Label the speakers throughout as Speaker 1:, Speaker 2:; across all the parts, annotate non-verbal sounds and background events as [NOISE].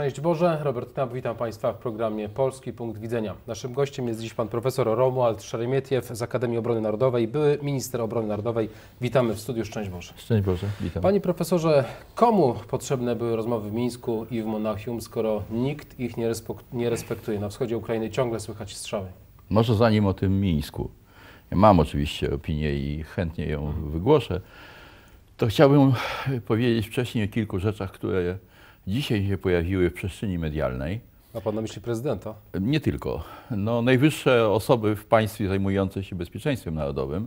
Speaker 1: Szczęść Boże, Robert Knap, witam Państwa w programie Polski Punkt Widzenia. Naszym gościem jest dziś pan profesor Romuald Szeremietiew z Akademii Obrony Narodowej, były minister obrony narodowej. Witamy w studiu, szczęść Boże.
Speaker 2: Szczęść Boże, witam.
Speaker 1: Panie profesorze, komu potrzebne były rozmowy w Mińsku i w Monachium, skoro nikt ich nie respektuje? Na wschodzie Ukrainy ciągle słychać strzały.
Speaker 2: Może zanim o tym Mińsku. Ja mam oczywiście opinię i chętnie ją wygłoszę. To chciałbym powiedzieć wcześniej o kilku rzeczach, które dzisiaj się pojawiły w przestrzeni medialnej.
Speaker 1: A pan na myśli prezydenta?
Speaker 2: Nie tylko. No, najwyższe osoby w państwie zajmujące się bezpieczeństwem narodowym,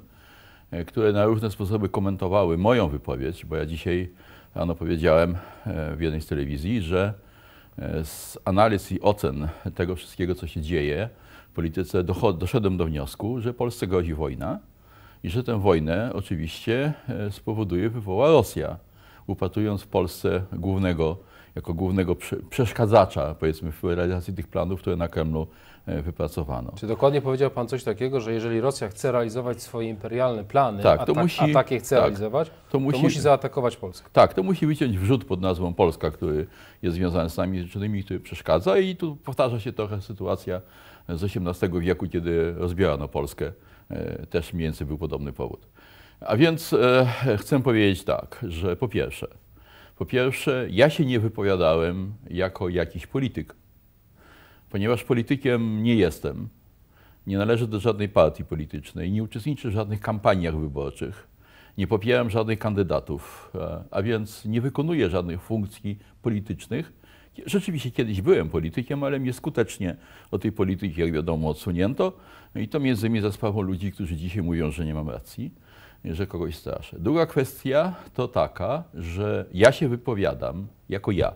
Speaker 2: e, które na różne sposoby komentowały moją wypowiedź, bo ja dzisiaj rano powiedziałem e, w jednej z telewizji, że e, z analiz i ocen tego wszystkiego, co się dzieje w polityce, doszedłem do wniosku, że Polsce grozi wojna i że tę wojnę oczywiście spowoduje, wywoła Rosja, upatrując w Polsce głównego jako głównego przeszkadzacza, powiedzmy, w realizacji tych planów, które na Kremlu e, wypracowano.
Speaker 1: Czy dokładnie powiedział Pan coś takiego, że jeżeli Rosja chce realizować swoje imperialne plany, tak, to a, tak, musi, a takie chce tak, realizować, to musi, to musi, zaatakować Polskę?
Speaker 2: Tak, to musi wyciąć wrzut pod nazwą Polska, który jest związany z Stanami Zjednoczonymi, który przeszkadza i tu powtarza się trochę sytuacja z XVIII wieku, kiedy rozbierano Polskę. E, też mniej więcej był podobny powód. A więc e, chcę powiedzieć tak, że po pierwsze, po pierwsze, ja się nie wypowiadałem jako jakiś polityk, ponieważ politykiem nie jestem. Nie należę do żadnej partii politycznej, nie uczestniczę w żadnych kampaniach wyborczych, nie popieram żadnych kandydatów, e, a więc nie wykonuję żadnych funkcji politycznych. Rzeczywiście kiedyś byłem politykiem, ale mnie skutecznie od tej polityki, jak wiadomo, odsunięto. I to między innymi za sprawą ludzi, którzy dzisiaj mówią, że nie mam racji że kogoś straszę. Druga kwestia to taka, że ja się wypowiadam jako ja.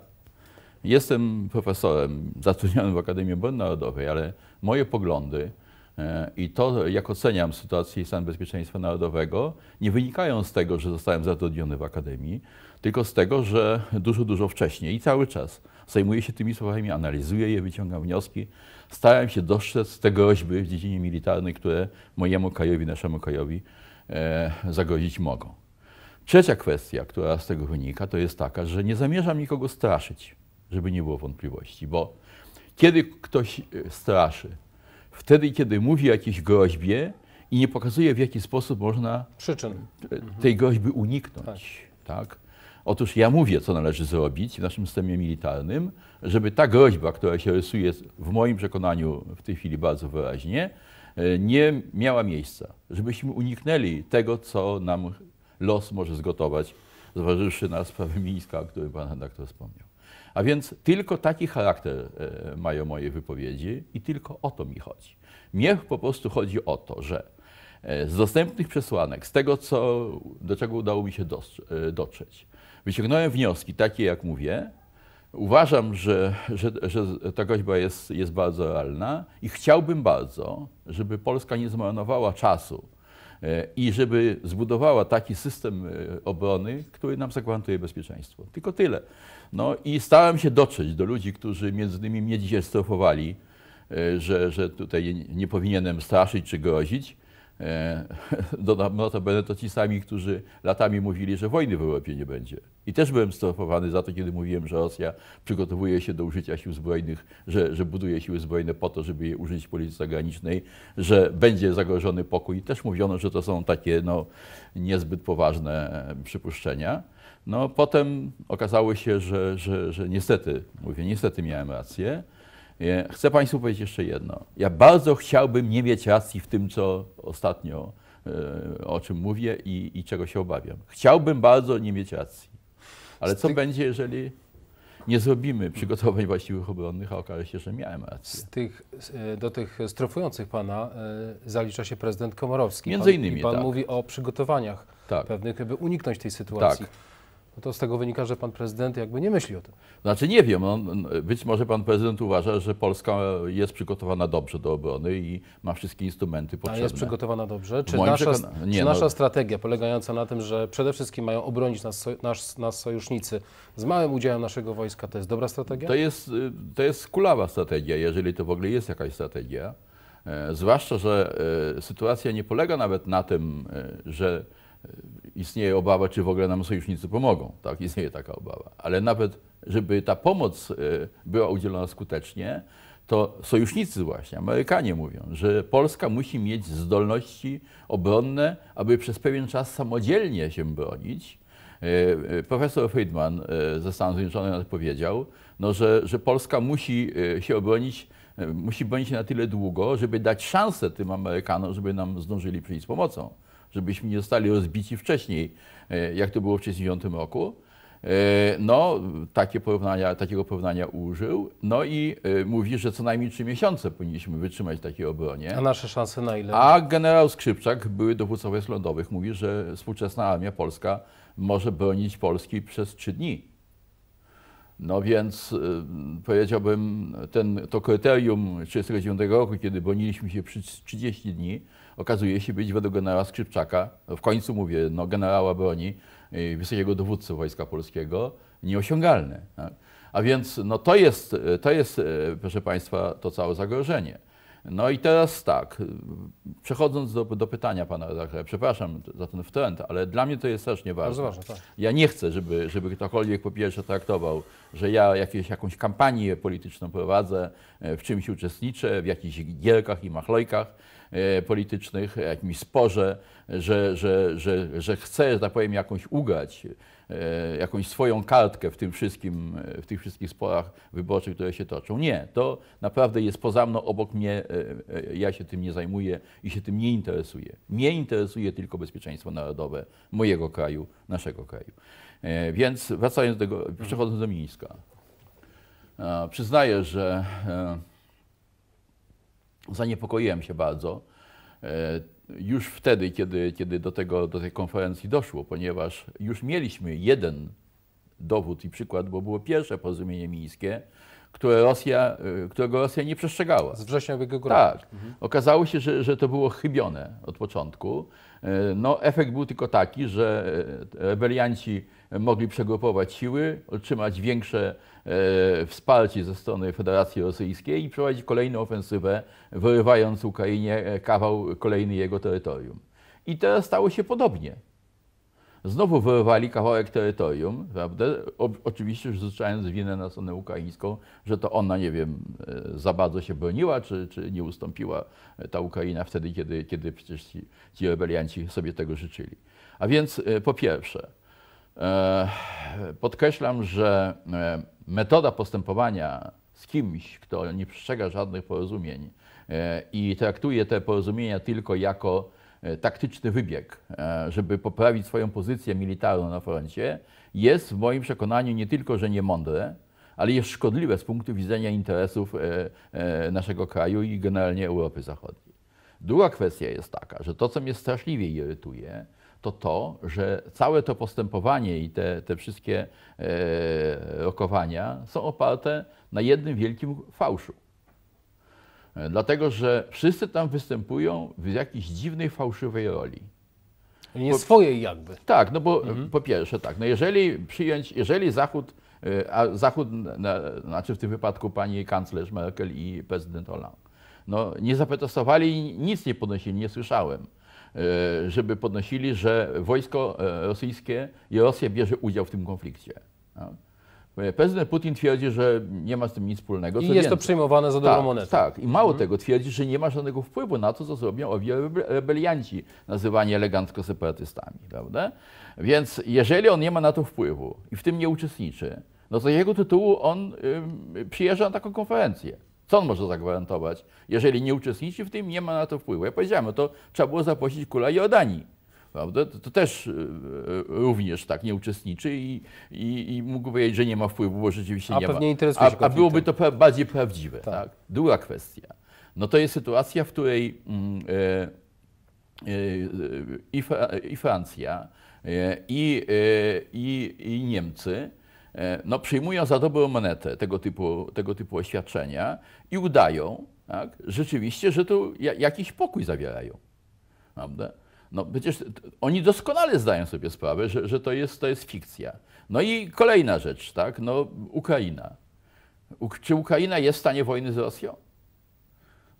Speaker 2: Jestem profesorem zatrudnionym w Akademii Obrony Narodowej, ale moje poglądy e, i to, jak oceniam sytuację i stan bezpieczeństwa narodowego, nie wynikają z tego, że zostałem zatrudniony w Akademii, tylko z tego, że dużo, dużo wcześniej i cały czas zajmuję się tymi sprawami, analizuję je, wyciągam wnioski, starałem się dostrzec te groźby w dziedzinie militarnej, które mojemu krajowi, naszemu krajowi E, zagrozić mogą. Trzecia kwestia, która z tego wynika, to jest taka, że nie zamierzam nikogo straszyć, żeby nie było wątpliwości, bo kiedy ktoś e, straszy, wtedy, kiedy mówi o jakiejś groźbie i nie pokazuje, w jaki sposób można Przyczyn. E, tej groźby uniknąć. Tak. tak. Otóż ja mówię, co należy zrobić w naszym systemie militarnym, żeby ta groźba, która się rysuje w moim przekonaniu w tej chwili bardzo wyraźnie, E, nie miała miejsca, żebyśmy uniknęli tego, co nam los może zgotować, zważywszy na sprawę Mińska, o której pan redaktor wspomniał. A więc tylko taki charakter e, mają moje wypowiedzi i tylko o to mi chodzi. Mnie po prostu chodzi o to, że e, z dostępnych przesłanek, z tego, co, do czego udało mi się dotrzeć, wyciągnąłem wnioski takie, jak mówię, Uważam, że, że, że, ta groźba jest, jest bardzo realna i chciałbym bardzo, żeby Polska nie zmarnowała czasu e, i żeby zbudowała taki system e, obrony, który nam zagwarantuje bezpieczeństwo. Tylko tyle. No i starałem się dotrzeć do ludzi, którzy między innymi mnie dzisiaj strofowali, e, że, że tutaj nie powinienem straszyć czy grozić. E, [LAUGHS] dodam notabene to ci sami, którzy latami mówili, że wojny w Europie nie będzie. I też byłem strofowany za to, kiedy mówiłem, że Rosja przygotowuje się do użycia sił zbrojnych, że, że buduje siły zbrojne po to, żeby je użyć w polityce zagranicznej, że będzie zagrożony pokój. I też mówiono, że to są takie no, niezbyt poważne przypuszczenia. No potem okazało się, że, że, że niestety, mówię, niestety miałem rację. Chcę Państwu powiedzieć jeszcze jedno. Ja bardzo chciałbym nie mieć racji w tym, co ostatnio, e, o czym mówię i, i czego się obawiam. Chciałbym bardzo nie mieć racji. Ale co będzie, jeżeli nie zrobimy przygotowań właściwych obronnych, a okaże się, że miałem rację. Z
Speaker 1: tych, e, do tych strofujących pana e, zalicza się prezydent Komorowski. Między innymi, pan, I pan tak. mówi o przygotowaniach tak. pewnych, żeby uniknąć tej sytuacji. Tak no to z tego wynika, że pan prezydent jakby nie myśli o tym.
Speaker 2: Znaczy nie wiem, on, no, być może pan prezydent uważa, że Polska jest przygotowana dobrze do obrony i ma wszystkie instrumenty potrzebne. A jest przygotowana dobrze? Czy nasza, przekon... nie, czy no. nasza no...
Speaker 1: strategia polegająca na tym, że przede wszystkim mają obronić nas, nas, nas, sojusznicy z małym udziałem naszego wojska, to jest dobra strategia? To
Speaker 2: jest, y, to jest kulawa strategia, jeżeli to w ogóle jest jakaś strategia. E, zwłaszcza, że e, sytuacja nie polega nawet na tym, e, że Y, istnieje obawa, czy w ogóle nam sojusznicy pomogą. Tak, istnieje taka obawa. Ale nawet, żeby ta pomoc y, była udzielona skutecznie, to sojusznicy właśnie, Amerykanie mówią, że Polska musi mieć zdolności obronne, aby przez pewien czas samodzielnie się bronić. Y, profesor Friedman ze Stanów Zjednoczonych powiedział, no, że, że Polska musi się obronić musi bronić się na tyle długo, żeby dać szansę tym Amerykanom, żeby nam zdążyli przyjść z pomocą żebyśmy nie zostali rozbici wcześniej, e, jak to było w 1969 roku. E, no, takie porównania, takiego porównania użył. No i e, mówi, że co najmniej trzy miesiące powinniśmy wytrzymać takiej obronie. A nasze szanse na ile? A generał Skrzypczak, były dowódca wojsk lądowych, mówi, że współczesna armia polska może bronić Polski przez trzy dni. No więc y, powiedziałbym, ten, to kryterium 1939 roku, kiedy broniliśmy się przez 30 dni, okazuje się być według generała Skrzypczaka, w końcu mówię, no, generała broni, y, wysokiego dowódcy Wojska Polskiego, nieosiągalne. Tak? A więc no, to, jest, to jest, y, proszę Państwa, to całe zagrożenie. No i teraz tak, przechodząc do, do pytania pana redaktora, przepraszam za ten wtręt, ale dla mnie to jest strasznie ważne. ważne no tak. Ja nie chcę, żeby, żeby ktokolwiek po pierwsze traktował, że ja jakieś, jakąś kampanię polityczną prowadzę, e, w czymś uczestniczę, w jakichś gierkach i machlojkach E, politycznych, e, jakimś sporze, że, że, że, że chce, że tak powiem, jakąś ugać, e, jakąś swoją kartkę w tym wszystkim, w tych wszystkich sporach wyborczych, które się toczą. Nie, to naprawdę jest poza mną, obok mnie, ja się tym nie zajmuję i się tym nie interesuję. Mnie interesuje tylko bezpieczeństwo narodowe mojego kraju, naszego kraju. Więc wracając do tego, przechodząc do Mińska. Przyznaję, że zaniepokoiłem się bardzo e, już wtedy, kiedy, kiedy do, tego, do tej konferencji doszło, ponieważ już mieliśmy jeden dowód i przykład, bo było pierwsze porozumienie mińskie, które Rosja, y, którego Rosja nie przestrzegała. Z września ubiegłego roku. Tak. Mhm. Okazało się, że, że to było chybione od początku. Y, no, efekt był tylko taki, że y, rebelianci mogli przegrupować siły, otrzymać większe e, wsparcie ze strony Federacji Rosyjskiej i prowadzić kolejną ofensywę, wyrywając Ukrainie e, kawał kolejny jego terytorium. I teraz stało się podobnie. Znowu wyrwali kawałek terytorium, prawda? O, oczywiście rzucając winę na stronę ukraińską, że to ona, nie wiem, e, za bardzo się broniła, czy, czy nie ustąpiła e, ta Ukraina wtedy, kiedy, kiedy przecież ci, ci rebelianci sobie tego życzyli. A więc e, po pierwsze, podkreślam, że metoda postępowania z kimś, kto nie przestrzega żadnych porozumień i traktuje te porozumienia tylko jako E, taktyczny wybieg, e, żeby poprawić swoją pozycję militarną na froncie, jest w moim przekonaniu nie tylko, że niemądre, ale jest szkodliwe z punktu widzenia interesów e, naszego kraju i generalnie Europy Zachodniej. Druga kwestia jest taka, że to, co mnie straszliwie irytuje, to to, że całe to postępowanie i te, te wszystkie rokowania są oparte na jednym wielkim fałszu. Dlatego, że wszyscy tam występują w jakiejś dziwnej, fałszywej roli. Nie po, swojej jakby. Tak, no bo mhm. po pierwsze tak, no jeżeli przyjąć, jeżeli Zachód, e, a Zachód, na, znaczy w tym wypadku pani kanclerz Merkel i prezydent Hollande, no nie zaprotestowali, nic nie podnosili, nie słyszałem, e, żeby podnosili, że wojsko e, rosyjskie i Rosja bierze udział w tym konflikcie. No. E, prezydent Putin twierdzi, że nie ma z tym nic wspólnego. I jest więcej. to przyjmowane za dobrą tak, monetę. Tak, i mało mhm. tego twierdzi, że nie ma żadnego wpływu na to, co zrobią owi rebelianci, nazywani elegancko separatystami. Prawda? Więc jeżeli on nie ma na to wpływu i w tym nie uczestniczy, no to jego tytułu on y, przyjeżdża na taką konferencję. Co on może zagwarantować? Jeżeli nie uczestniczy w tym, nie ma na to wpływu. Ja powiedziałem, że no to trzeba było zaprosić króla Jordanii prawda? To, to, też e, e, również tak nie uczestniczy i, i, i mógł powiedzieć, że nie ma wpływu, bo rzeczywiście a nie pewnie ma. Interesuje się a, a byłoby to bardziej prawdziwe. Tak. tak. Druga kwestia. No to jest sytuacja, w której mm, e, i, Francja, i, i Niemcy no, przyjmują za dobrą monetę tego typu, tego typu oświadczenia i udają tak, rzeczywiście, że tu jakiś pokój zawierają. Prawda? No przecież oni doskonale zdają sobie sprawę, że, że to, jest, to jest fikcja. No i kolejna rzecz, tak? No, Ukraina. U, czy Ukraina jest w stanie wojny z Rosją?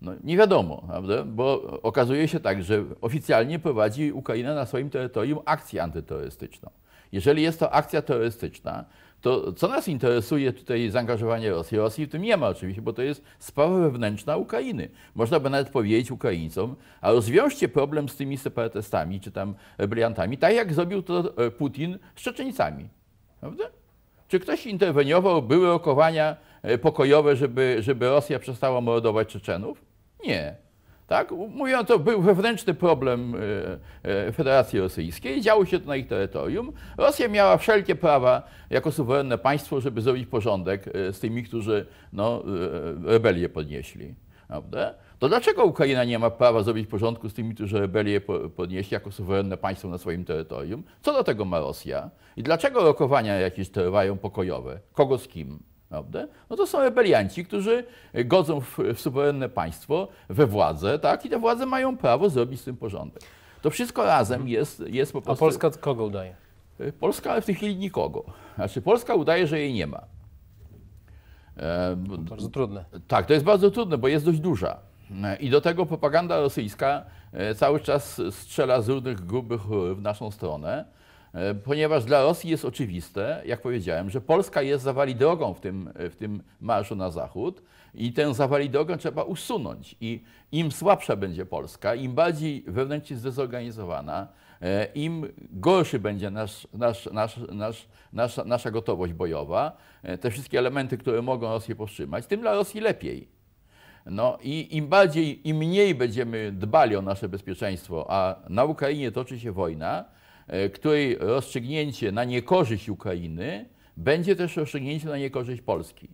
Speaker 2: No, nie wiadomo, prawda? bo okazuje się tak, że oficjalnie prowadzi Ukraina na swoim terytorium akcję antyterrorystyczną. Jeżeli jest to akcja terrorystyczna, to co nas interesuje tutaj zaangażowanie Rosji? Rosji w tym nie ma oczywiście, bo to jest sprawa wewnętrzna Ukrainy. Można by nawet powiedzieć Ukraińcom, a rozwiążcie problem z tymi separatystami czy tam rebeliantami, tak jak zrobił to e, Putin z Czeczeńcami. Prawda? Czy ktoś interweniował, były rokowania e, pokojowe, żeby, żeby Rosja przestała mordować Czeczenów? Nie. Tak? Mówią, to był wewnętrzny problem y, y, Federacji Rosyjskiej, działo się to na ich terytorium. Rosja miała wszelkie prawa jako suwerenne państwo, żeby zrobić porządek y, z tymi, którzy no, rebelię podnieśli. Prawda? To dlaczego Ukraina nie ma prawa zrobić porządku z tymi, którzy rebelię podnieśli jako suwerenne państwo na swoim terytorium? Co do tego ma Rosja? I dlaczego rokowania jakieś trwają pokojowe? Kogo z kim? Prawda? No to są rebelianci, którzy godzą w, w suwerenne państwo, we władzę, tak? I te władze mają prawo zrobić z tym porządek. To wszystko razem mhm. jest, jest po prostu... A Polska kogo udaje? E, Polska w tej chwili nikogo. Znaczy Polska udaje, że jej nie ma. E, bardzo trudne. Tak, to jest bardzo trudne, bo jest dość duża. E, I do tego propaganda rosyjska e, cały czas strzela z różnych grubych w naszą stronę. E, ponieważ dla Rosji jest oczywiste, jak powiedziałem, że Polska jest zawalidogą w tym, e, w tym marszu na zachód i tę zawalidogę trzeba usunąć. I im słabsza będzie Polska, im bardziej wewnętrznie zdezorganizowana, e, im gorszy będzie nasz, nasz, nasz, nasz, nasza, nasza gotowość bojowa, te wszystkie elementy, które mogą Rosję powstrzymać, tym dla Rosji lepiej. No i im bardziej, im mniej będziemy dbali o nasze bezpieczeństwo, a na Ukrainie toczy się wojna, E, której rozstrzygnięcie na niekorzyść Ukrainy będzie też rozstrzygnięcie na niekorzyść Polski.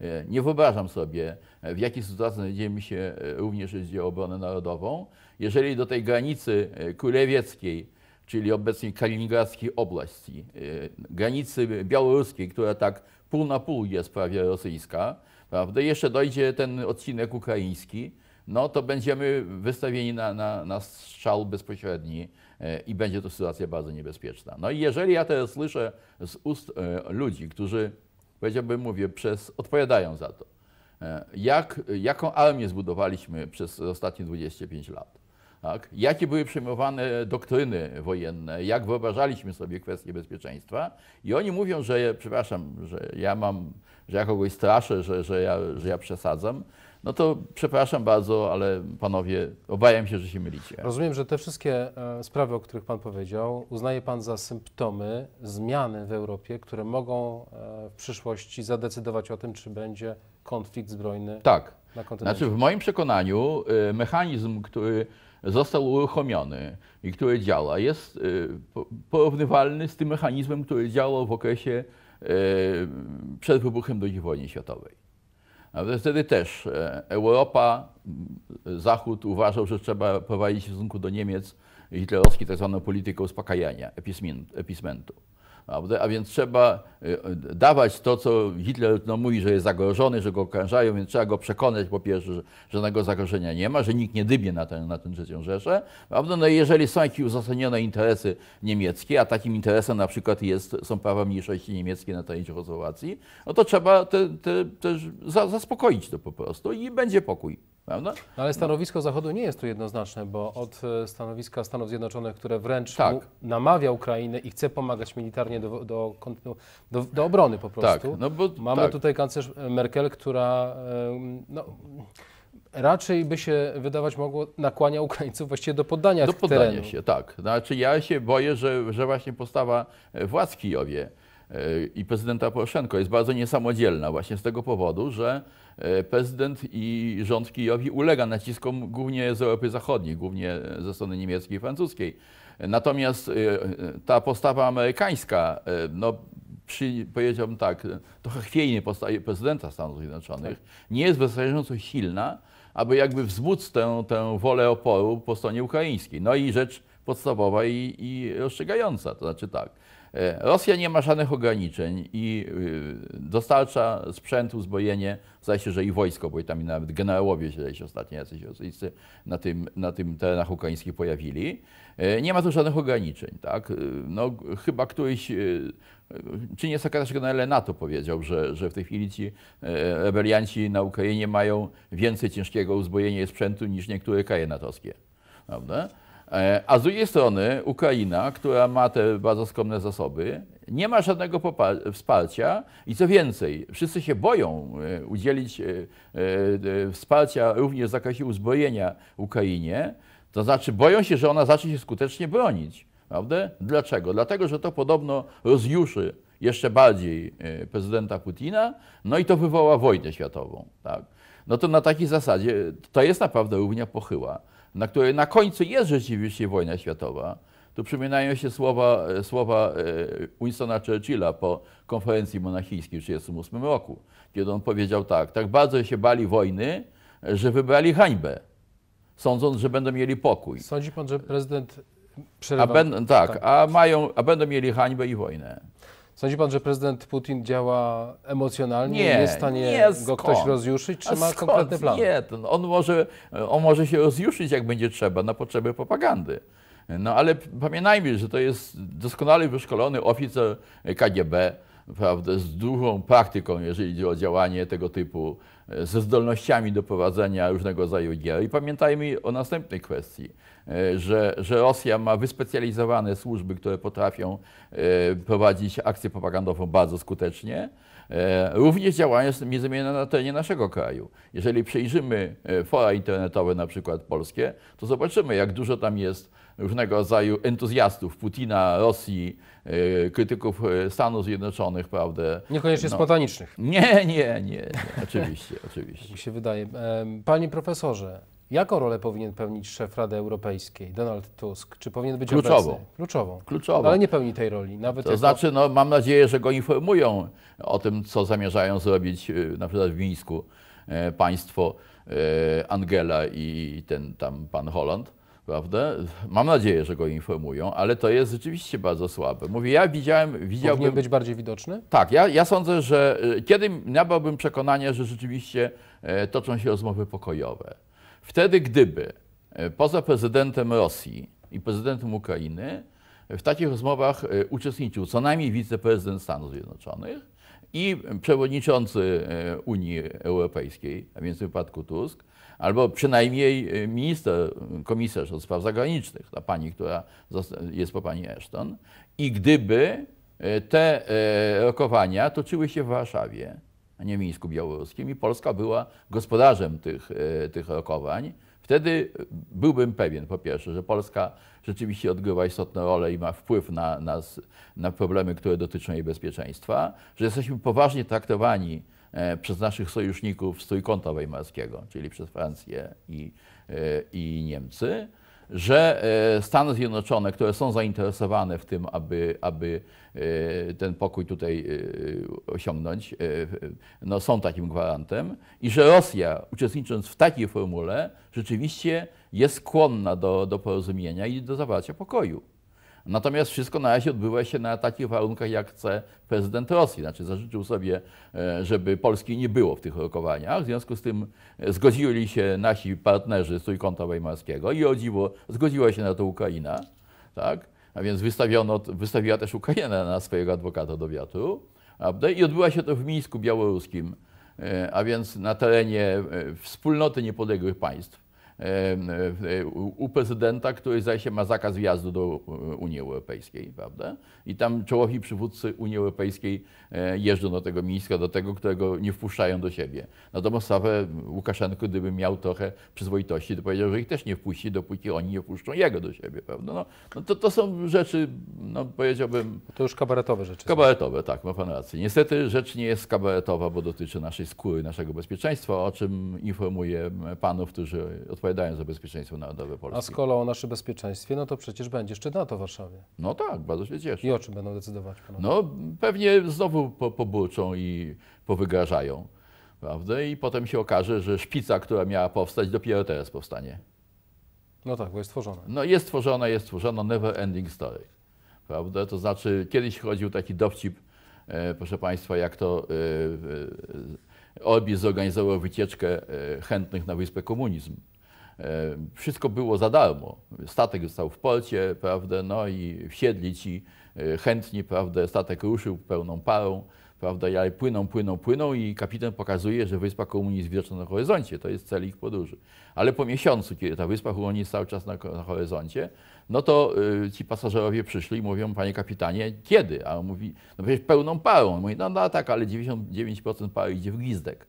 Speaker 2: E, nie wyobrażam sobie, e, w jakiej sytuacji znajdziemy się również, jeśli chodzi o obronę narodową, jeżeli do tej granicy królewieckiej, czyli obecnie kaliningradzkiej oblasti, granicy białoruskiej, która tak pół na pół jest prawie rosyjska, prawda? jeszcze dojdzie ten odcinek ukraiński, no to będziemy wystawieni na, na, na strzał bezpośredni i będzie to sytuacja bardzo niebezpieczna. No i jeżeli ja teraz słyszę z ust e, ludzi, którzy, powiedziałbym, mówię, przez, odpowiadają za to, e, jak, jaką armię zbudowaliśmy przez ostatnie 25 lat, tak? jakie były przyjmowane doktryny wojenne, jak wyobrażaliśmy sobie kwestie bezpieczeństwa i oni mówią, że, przepraszam, że ja mam, że ja kogoś straszę, że, że, ja, że ja przesadzam, no to przepraszam bardzo, ale panowie, obawiam się, że się mylicie. Rozumiem,
Speaker 1: że te wszystkie e, sprawy, o których pan powiedział, uznaje pan za symptomy zmiany w Europie, które mogą e, w przyszłości zadecydować o tym, czy będzie konflikt zbrojny tak. na kontynencie. Znaczy,
Speaker 2: w moim przekonaniu e, mechanizm, który został uruchomiony i który działa, jest porównywalny z tym mechanizmem, który działał w okresie przed wybuchem II wojny światowej. Ale wtedy też e, Europa, Zachód uważał, że trzeba prowadzić w stosunku do Niemiec hitlerowski tak zwaną politykę uspokajania, epismentu. A więc trzeba y, y, dawać to, co Hitler no, mówi, że jest zagrożony, że go okrężają, więc trzeba go przekonać po pierwsze, że żadnego zagrożenia nie ma, że nikt nie dybie na tę na ten trzecią Rzeszę. No, No, jeżeli są jakieś uzasadnione interesy niemieckie, a takim interesem na przykład jest, są prawa mniejszości Niemieckie na terenie Czechosłowacji, no to trzeba te, te, też zaspokoić to po prostu i będzie pokój. Prawda?
Speaker 1: No, ale stanowisko no. Zachodu nie jest tu jednoznaczne, bo od e, stanowiska Stanów Zjednoczonych, które wręcz tak. namawia Ukrainę i chce pomagać militarnie do, do, do, do obrony po tak, prostu, tak. no bo, mamy tak. tutaj kanclerz Merkel, która no, raczej by się wydawać mogło nakłania Ukraińców właściwie do poddania się. Do poddania terenu.
Speaker 2: się, tak. Znaczy ja się boję, że, że właśnie postawa e, władz w Kijowie, i prezydenta Poroszenko jest bardzo niesamodzielna właśnie z tego powodu, że e, prezydent i rząd Kijowi ulega naciskom głównie z Europy Zachodniej, głównie ze strony niemieckiej i francuskiej. Natomiast e, e, ta postawa amerykańska, no przy, powiedziałbym tak, trochę chwiejnie postawie prezydenta Stanów Zjednoczonych, tak. nie jest wystarczająco silna, aby jakby wzbudzić tę, tę wolę oporu po stronie ukraińskiej. No i rzecz podstawowa i, i rozstrzygająca, to znaczy tak, E, Rosja nie ma żadnych ograniczeń i e, dostarcza sprzętu, uzbrojenie, zdaje się, że i wojsko, bo i tam nawet generałowie się, się ostatnio jacyś rosyjscy na tym, na tym terenach ukraińskich pojawili. E, nie ma tu żadnych ograniczeń, tak? No, chyba któryś, czy nie sekretarz generalny NATO powiedział, że, że w tej chwili ci rebelianci na Ukrainie mają więcej ciężkiego uzbrojenia i sprzętu niż niektóre kraje natowskie, prawda? E, a z drugiej strony Ukraina, która ma te bardzo skromne zasoby, nie ma żadnego wsparcia i co więcej, wszyscy się boją e, udzielić e, wsparcia również w zakresie uzbrojenia Ukrainie, to znaczy boją się, że ona zacznie się skutecznie bronić. Prawda? Dlaczego? Dlatego, że to podobno rozjuszy jeszcze bardziej prezydenta Putina, no i to wywoła wojnę światową. Tak? No to na takiej zasadzie to jest naprawdę równia pochyła na której na końcu jest rzeczywiście wojna światowa, tu przypominają się słowa, słowa e, Winstona Churchilla po konferencji monachijskiej w 1938 roku, kiedy on powiedział tak, tak bardzo się bali wojny, że wybrali hańbę, sądząc, że będą mieli pokój. Sądzi
Speaker 1: pan, że prezydent przerywa? A ben, tak, tak,
Speaker 2: a, mają, a będą mieli hańbę i wojnę. Sądzi pan, że prezydent Putin działa emocjonalnie? Nie, jest w stanie nie, go ktoś rozjuszyć, czy ma konkretny plan? Nie, on może, on może się rozjuszyć, jak będzie trzeba, na potrzeby propagandy. No ale pamiętajmy, że to jest doskonale wyszkolony oficer KGB, prawda, z dużą praktyką, jeżeli chodzi o działanie tego typu E, ze zdolnościami do prowadzenia różnego rodzaju gier. I pamiętajmy o następnej kwestii, e, że, że Rosja ma wyspecjalizowane służby, które potrafią e, prowadzić akcję propagandową bardzo skutecznie. Również działania między na terenie naszego kraju. Jeżeli przejrzymy fora internetowe, na przykład polskie, to zobaczymy, jak dużo tam jest różnego rodzaju entuzjastów Putina, Rosji, e, krytyków e, Stanów Zjednoczonych, prawda? Niekoniecznie no.
Speaker 1: spontanicznych. Nie, nie, nie, oczywiście, [LAUGHS] oczywiście. Tak mi się wydaje. Panie profesorze, Jaką rolę powinien pełnić szef Rady Europejskiej, Donald Tusk? Czy powinien być kluczową? Obecny? Kluczową. Kluczową. No, ale nie pełni tej roli. Nawet to jako... znaczy,
Speaker 2: no, mam nadzieję, że go informują o tym, co zamierzają zrobić e, na przykład w Mińsku państwo Angela i ten tam pan Holland prawda? Mam nadzieję, że go informują, ale to jest rzeczywiście bardzo słabe. Mówię, ja widziałem, widziałbym... Powinien być bardziej widoczny? Tak, ja, ja sądzę, że e, kiedy nabrałbym przekonanie, że rzeczywiście e, toczą się rozmowy pokojowe. Wtedy, gdyby e, poza prezydentem Rosji i prezydentem Ukrainy w takich rozmowach uczestniczył co najmniej wiceprezydent Stanów Zjednoczonych, i przewodniczący e, Unii Europejskiej, a więc w wypadku Tusk, albo przynajmniej e, minister, komisarz od spraw zagranicznych, ta pani, która jest po pani Ashton, i gdyby e, te rokowania toczyły się w Warszawie, a nie w Mińsku Białoruskim, i Polska była gospodarzem tych, tych rokowań, Wtedy e, byłbym pewien, po pierwsze, że Polska rzeczywiście odgrywa istotną rolę i ma wpływ na, na, na problemy, które dotyczą jej bezpieczeństwa, że jesteśmy poważnie traktowani e, przez naszych sojuszników z trójkąta weimarskiego, czyli przez Francję i, e, i Niemcy że e, Stany Zjednoczone, które są zainteresowane w tym, aby, aby e, ten pokój tutaj e, osiągnąć, no są takim gwarantem i że Rosja, uczestnicząc w takiej formule, rzeczywiście jest skłonna do, do porozumienia i do zawarcia pokoju. Natomiast wszystko na razie odbywa się na takich warunkach, jak chce prezydent Rosji. Znaczy zażyczył sobie, e, żeby Polski nie było w tych rokowaniach. W związku z tym e, zgodzili się nasi partnerzy z Trójkąta Weimarskiego i o dziwo zgodziła się na to Ukraina. Tak? A więc wystawiono, wystawiła też Ukraina na swojego adwokata do wiatru. No I odbyła się to w Mińsku Białoruskim, e, a więc na terenie wspólnoty niepodległych państw u prezydenta, który zdaje się ma zakaz wjazdu do Unii Europejskiej, prawda? I tam czołowi przywódcy Unii Europejskiej jeżdżą do tego miejsca, do tego, którego nie wpuszczają do siebie. Natomiast Sawę Łukaszenko, gdyby miał trochę przyzwoitości, to powiedział, że ich też nie wpuści, dopóki oni nie wpuszczą jego do siebie, prawda? No, no to, to są rzeczy, no powiedziałbym... To już kabaretowe rzeczy. Kabaretowe, są. tak, ma pan rację. Niestety rzecz nie jest kabaretowa, bo dotyczy naszej skóry, naszego bezpieczeństwa, o czym informuję panów, którzy odpowiadają odpowiadają za bezpieczeństwo narodowe Polski. A skoro
Speaker 1: o nasze bezpieczeństwie, no to przecież będzie szczyt NATO w Warszawie. No tak, bardzo się cieszę. I o czym będą decydować panowie?
Speaker 2: No pewnie znowu po, poburczą i powygrażają, prawda? I potem się okaże, że szpica, która miała powstać, dopiero teraz powstanie.
Speaker 1: No tak, bo jest stworzona.
Speaker 2: No jest stworzona, jest stworzona never ending story, prawda? To znaczy, kiedyś chodził taki dowcip, e, proszę Państwa, jak to... E, e, e zorganizował wycieczkę e, chętnych na wyspę komunizm. E, wszystko było za darmo. Statek został w porcie, prawda, no i wsiedli ci e, chętni, prawda, statek ruszył pełną parą, prawda, ale płyną, płyną, płyną i kapitan pokazuje, że wyspa Komunii jest widoczna na horyzoncie, to jest cel ich podróży. Ale po miesiącu, kiedy ta wyspa Komunii jest cały czas na, na horyzoncie, no to y, ci pasażerowie przyszli i mówią, panie kapitanie, kiedy? A on mówi, no przecież pełną parą. On mówi, no, no tak, ale 99% pary idzie w gwizdek.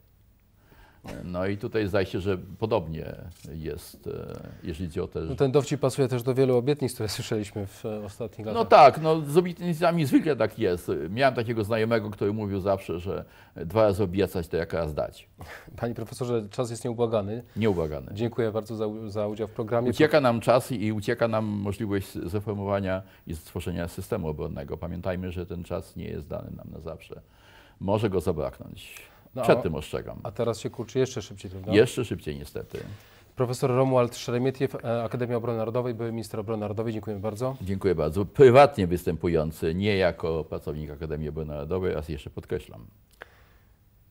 Speaker 2: No i tutaj zdaje się, że podobnie jest, e, jeżeli chodzi o te... No
Speaker 1: ten dowcip pasuje też do wielu obietnic, które słyszeliśmy w e, ostatnich no latach. No tak,
Speaker 2: no z obietnicami zwykle tak jest. Miałem takiego znajomego, który mówił zawsze, że dwa razy obiecać, to jak raz dać.
Speaker 1: [LAUGHS] Panie profesorze, czas jest nieubłagany. Nieubłagany. Dziękuję bardzo za, za udział w programie. Ucieka
Speaker 2: nam czas i ucieka nam możliwość zreformowania i stworzenia systemu obronnego. Pamiętajmy, że ten czas nie jest dany nam na zawsze. Może go zabraknąć.
Speaker 1: No, Przed tym ostrzegam. A teraz się kurczy jeszcze szybciej, prawda? Jeszcze szybciej, niestety. Profesor Romuald Szeremietiew, e, Akademia Obrony Narodowej, były minister obrony narodowej. Dziękuję bardzo.
Speaker 2: Dziękuję bardzo. Prywatnie występujący, nie jako pracownik Akademii Obrony Narodowej, raz jeszcze podkreślam.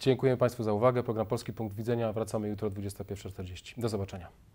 Speaker 1: Dziękuję Państwu za uwagę. Program Polski Punkt Widzenia. Wracamy jutro o 21.40. Do zobaczenia.